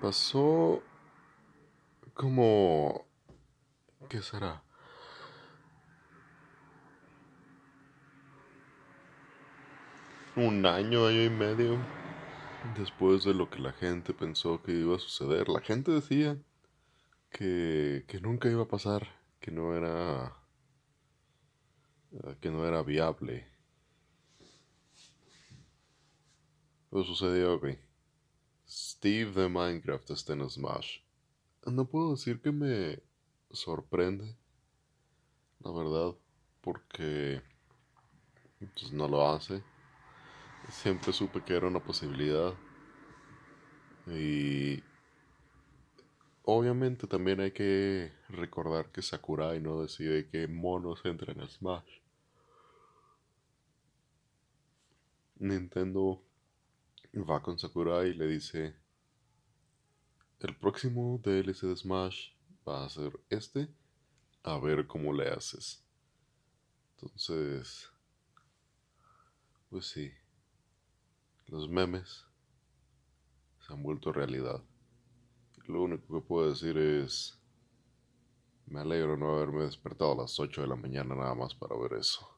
Pasó como... ¿Qué será? Un año, año y medio después de lo que la gente pensó que iba a suceder. La gente decía que, nunca iba a pasar, que no era... Eh, que no era viable. Lo pues sucedió, Steve de Minecraft está en Smash. No puedo decir que me sorprende, la verdad, porque pues, no lo hace. Siempre supe que era una posibilidad. Y obviamente también hay que recordar que Sakurai no decide que monos entren en Smash. Nintendo va con Sakurai y le dice, el próximo DLC de Smash va a ser este, a ver cómo le haces. Entonces, pues sí, los memes se han vuelto realidad. Lo único que puedo decir es, me alegro no haberme despertado a las 8 de la mañana nada más para ver eso.